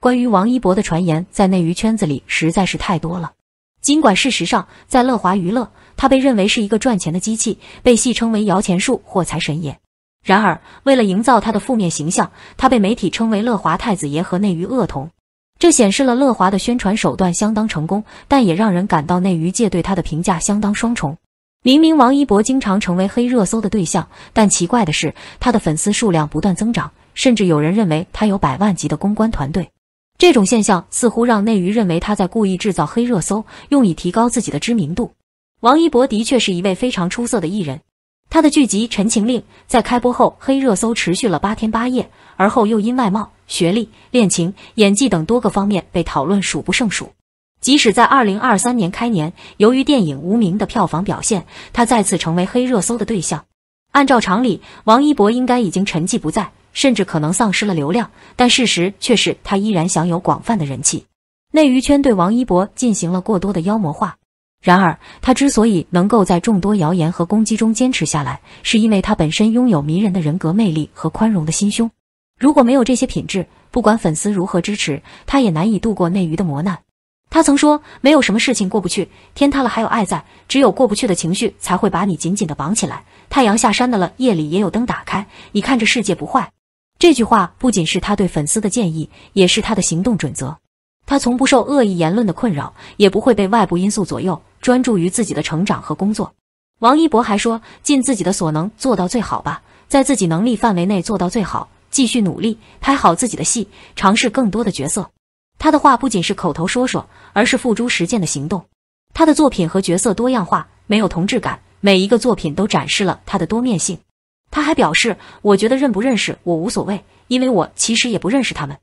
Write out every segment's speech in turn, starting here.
关于王一博的传言在内娱圈子里实在是太多了。尽管事实上，在乐华娱乐，他被认为是一个赚钱的机器，被戏称为“摇钱树”或“财神爷”。然而，为了营造他的负面形象，他被媒体称为“乐华太子爷”和“内娱恶童”。这显示了乐华的宣传手段相当成功，但也让人感到内娱界对他的评价相当双重。明明王一博经常成为黑热搜的对象，但奇怪的是，他的粉丝数量不断增长，甚至有人认为他有百万级的公关团队。这种现象似乎让内娱认为他在故意制造黑热搜，用以提高自己的知名度。王一博的确是一位非常出色的艺人，他的剧集《陈情令》在开播后黑热搜持续了八天八夜，而后又因外貌、学历、恋情、演技等多个方面被讨论数不胜数。即使在2023年开年，由于电影《无名》的票房表现，他再次成为黑热搜的对象。按照常理，王一博应该已经沉寂不再。甚至可能丧失了流量，但事实却是他依然享有广泛的人气。内娱圈对王一博进行了过多的妖魔化，然而他之所以能够在众多谣言和攻击中坚持下来，是因为他本身拥有迷人的人格魅力和宽容的心胸。如果没有这些品质，不管粉丝如何支持，他也难以度过内娱的磨难。他曾说：“没有什么事情过不去，天塌了还有爱在，只有过不去的情绪才会把你紧紧的绑起来。太阳下山的了，夜里也有灯打开，你看这世界不坏。”这句话不仅是他对粉丝的建议，也是他的行动准则。他从不受恶意言论的困扰，也不会被外部因素左右，专注于自己的成长和工作。王一博还说：“尽自己的所能做到最好吧，在自己能力范围内做到最好，继续努力，拍好自己的戏，尝试更多的角色。”他的话不仅是口头说说，而是付诸实践的行动。他的作品和角色多样化，没有同质感，每一个作品都展示了他的多面性。他还表示：“我觉得认不认识我无所谓，因为我其实也不认识他们。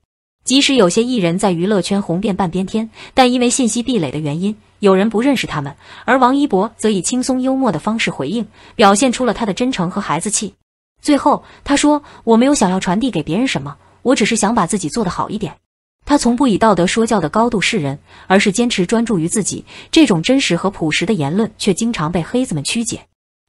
即使有些艺人在娱乐圈红遍半边天，但因为信息壁垒的原因，有人不认识他们。而王一博则以轻松幽默的方式回应，表现出了他的真诚和孩子气。最后他说：‘我没有想要传递给别人什么，我只是想把自己做得好一点。’他从不以道德说教的高度示人，而是坚持专注于自己。这种真实和朴实的言论，却经常被黑子们曲解。”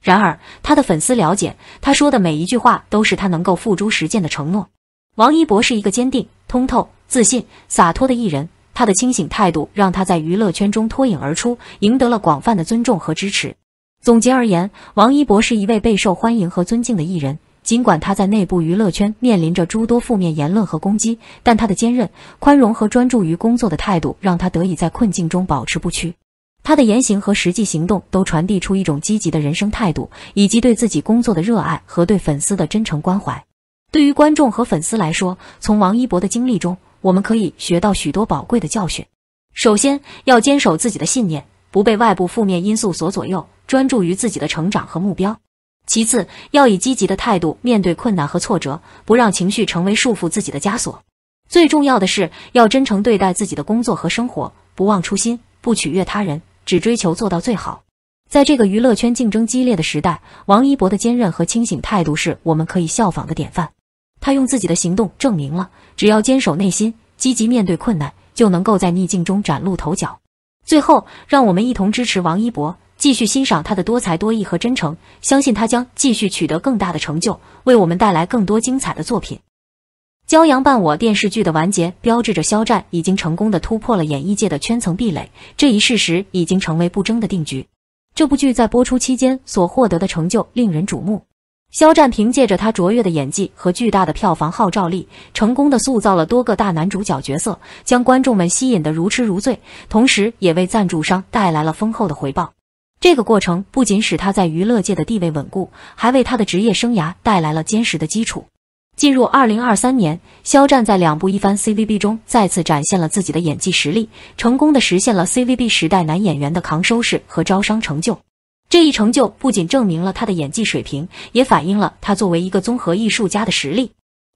然而，他的粉丝了解，他说的每一句话都是他能够付诸实践的承诺。王一博是一个坚定、通透、自信、洒脱的艺人，他的清醒态度让他在娱乐圈中脱颖而出，赢得了广泛的尊重和支持。总结而言，王一博是一位备受欢迎和尊敬的艺人。尽管他在内部娱乐圈面临着诸多负面言论和攻击，但他的坚韧、宽容和专注于工作的态度，让他得以在困境中保持不屈。他的言行和实际行动都传递出一种积极的人生态度，以及对自己工作的热爱和对粉丝的真诚关怀。对于观众和粉丝来说，从王一博的经历中，我们可以学到许多宝贵的教训。首先，要坚守自己的信念，不被外部负面因素所左右，专注于自己的成长和目标。其次，要以积极的态度面对困难和挫折，不让情绪成为束缚自己的枷锁。最重要的是，要真诚对待自己的工作和生活，不忘初心，不取悦他人。只追求做到最好，在这个娱乐圈竞争激烈的时代，王一博的坚韧和清醒态度是我们可以效仿的典范。他用自己的行动证明了，只要坚守内心，积极面对困难，就能够在逆境中崭露头角。最后，让我们一同支持王一博，继续欣赏他的多才多艺和真诚，相信他将继续取得更大的成就，为我们带来更多精彩的作品。《骄阳伴我》电视剧的完结，标志着肖战已经成功的突破了演艺界的圈层壁垒，这一事实已经成为不争的定局。这部剧在播出期间所获得的成就令人瞩目。肖战凭借着他卓越的演技和巨大的票房号召力，成功的塑造了多个大男主角角色，将观众们吸引的如痴如醉，同时也为赞助商带来了丰厚的回报。这个过程不仅使他在娱乐界的地位稳固，还为他的职业生涯带来了坚实的基础。进入二零二三年，肖战在两部一番 C V B 中再次展现了自己的演技实力，成功的实现了 C V B 时代男演员的扛收视和招商成就。这一成就不仅证明了他的演技水平，也反映了他作为一个综合艺术家的实力。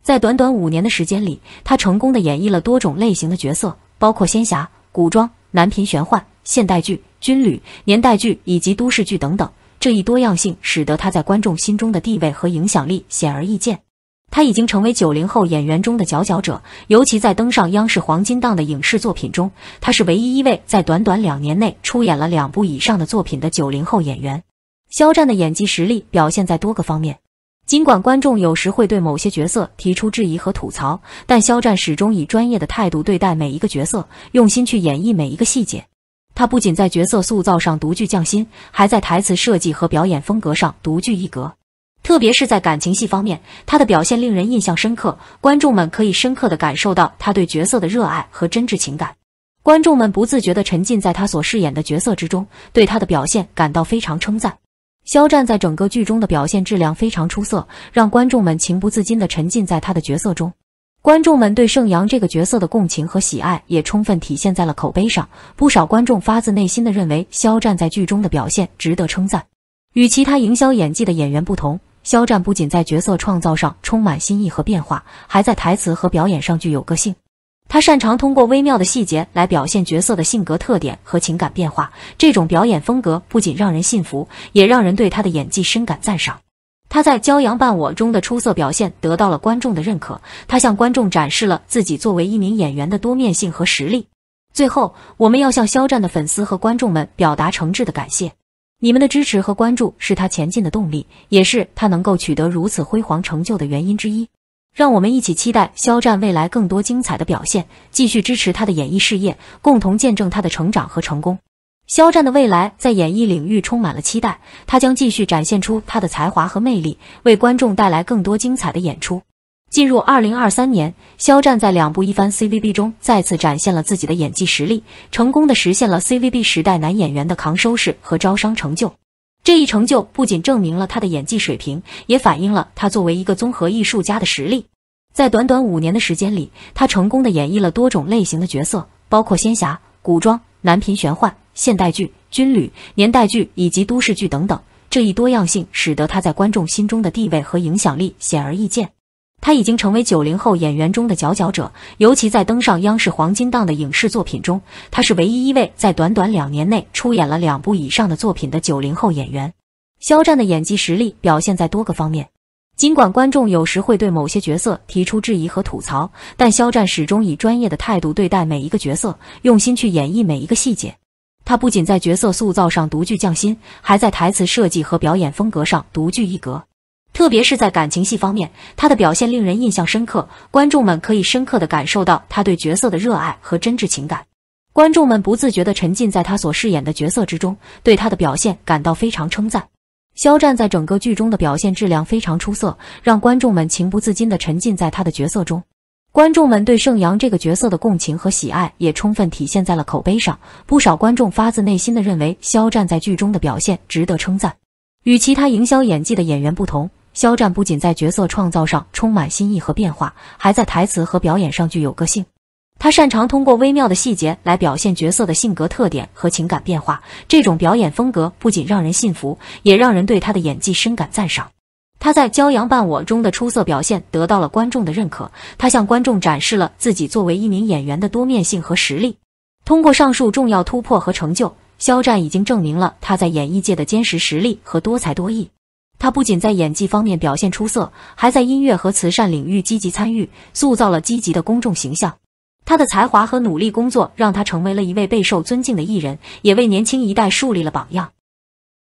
在短短五年的时间里，他成功的演绎了多种类型的角色，包括仙侠、古装、男频玄幻、现代剧、军旅、年代剧以及都市剧等等。这一多样性使得他在观众心中的地位和影响力显而易见。他已经成为九零后演员中的佼佼者，尤其在登上央视黄金档的影视作品中，他是唯一一位在短短两年内出演了两部以上的作品的九零后演员。肖战的演技实力表现在多个方面，尽管观众有时会对某些角色提出质疑和吐槽，但肖战始终以专业的态度对待每一个角色，用心去演绎每一个细节。他不仅在角色塑造上独具匠心，还在台词设计和表演风格上独具一格。特别是在感情戏方面，他的表现令人印象深刻。观众们可以深刻地感受到他对角色的热爱和真挚情感。观众们不自觉地沉浸在他所饰演的角色之中，对他的表现感到非常称赞。肖战在整个剧中的表现质量非常出色，让观众们情不自禁地沉浸在他的角色中。观众们对盛阳这个角色的共情和喜爱也充分体现在了口碑上。不少观众发自内心的认为肖战在剧中的表现值得称赞。与其他营销演技的演员不同。肖战不仅在角色创造上充满新意和变化，还在台词和表演上具有个性。他擅长通过微妙的细节来表现角色的性格特点和情感变化，这种表演风格不仅让人信服，也让人对他的演技深感赞赏。他在《骄阳伴我》中的出色表现得到了观众的认可，他向观众展示了自己作为一名演员的多面性和实力。最后，我们要向肖战的粉丝和观众们表达诚挚的感谢。你们的支持和关注是他前进的动力，也是他能够取得如此辉煌成就的原因之一。让我们一起期待肖战未来更多精彩的表现，继续支持他的演艺事业，共同见证他的成长和成功。肖战的未来在演艺领域充满了期待，他将继续展现出他的才华和魅力，为观众带来更多精彩的演出。进入二零二三年，肖战在两部一番 C V B 中再次展现了自己的演技实力，成功的实现了 C V B 时代男演员的扛收视和招商成就。这一成就不仅证明了他的演技水平，也反映了他作为一个综合艺术家的实力。在短短五年的时间里，他成功的演绎了多种类型的角色，包括仙侠、古装、男频玄幻、现代剧、军旅、年代剧以及都市剧等等。这一多样性使得他在观众心中的地位和影响力显而易见。他已经成为九零后演员中的佼佼者，尤其在登上央视黄金档的影视作品中，他是唯一一位在短短两年内出演了两部以上的作品的九零后演员。肖战的演技实力表现在多个方面，尽管观众有时会对某些角色提出质疑和吐槽，但肖战始终以专业的态度对待每一个角色，用心去演绎每一个细节。他不仅在角色塑造上独具匠心，还在台词设计和表演风格上独具一格。特别是在感情戏方面，他的表现令人印象深刻。观众们可以深刻地感受到他对角色的热爱和真挚情感。观众们不自觉地沉浸在他所饰演的角色之中，对他的表现感到非常称赞。肖战在整个剧中的表现质量非常出色，让观众们情不自禁地沉浸在他的角色中。观众们对盛阳这个角色的共情和喜爱也充分体现在了口碑上。不少观众发自内心的认为肖战在剧中的表现值得称赞。与其他营销演技的演员不同。肖战不仅在角色创造上充满新意和变化，还在台词和表演上具有个性。他擅长通过微妙的细节来表现角色的性格特点和情感变化，这种表演风格不仅让人信服，也让人对他的演技深感赞赏。他在《骄阳伴我》中的出色表现得到了观众的认可，他向观众展示了自己作为一名演员的多面性和实力。通过上述重要突破和成就，肖战已经证明了他在演艺界的坚实实力和多才多艺。他不仅在演技方面表现出色，还在音乐和慈善领域积极参与，塑造了积极的公众形象。他的才华和努力工作让他成为了一位备受尊敬的艺人，也为年轻一代树立了榜样。